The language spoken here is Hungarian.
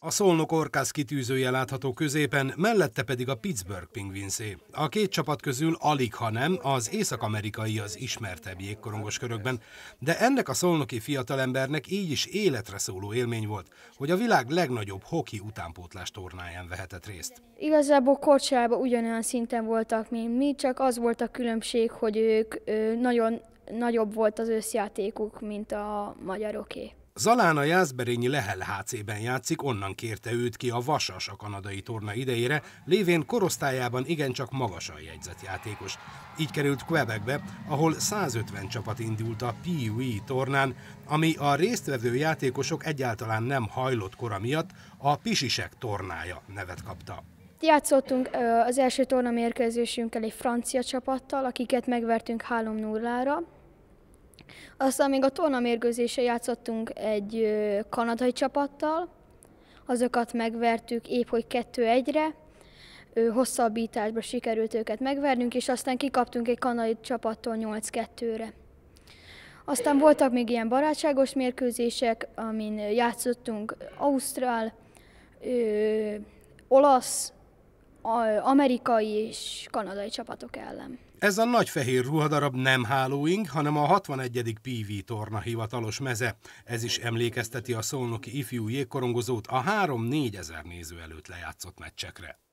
A Szolnok Orkász kitűzője látható középen, mellette pedig a Pittsburgh pingvinszé. A két csapat közül alig, ha nem, az észak-amerikai az ismertebb jégkorongos körökben, de ennek a szolnoki fiatalembernek így is életre szóló élmény volt, hogy a világ legnagyobb hoki utánpótlás tornáján vehetett részt. Igazából Korcsában ugyanolyan szinten voltak, mint mi, csak az volt a különbség, hogy ők nagyon nagyobb volt az összjátékuk, mint a magyaroké. Zalán a Jászberényi Lehel HC-ben játszik, onnan kérte őt ki a Vasas a kanadai torna idejére, lévén korosztályában igencsak magasan jegyzett játékos. Így került Quebecbe, ahol 150 csapat indult a PUE tornán, ami a résztvevő játékosok egyáltalán nem hajlott kora miatt a Pisisek tornája nevet kapta. Játszottunk az első torna mérkőzésünkkel egy francia csapattal, akiket megvertünk 3 0 ra aztán még a torna mérkőzésen játszottunk egy kanadai csapattal, azokat megvertük épp hogy 2-1-re, hosszabbításba sikerült őket megvernünk, és aztán kikaptunk egy kanadai csapattól 8-2-re. Aztán voltak még ilyen barátságos mérkőzések, amin játszottunk Ausztrál, ö, olasz, amerikai és kanadai csapatok ellen. Ez a nagy fehér ruhadarab nem hálóing, hanem a 61. PV torna hivatalos meze. Ez is emlékezteti a szolnoki ifjú jégkorongozót a 3-4 ezer néző előtt lejátszott meccsekre.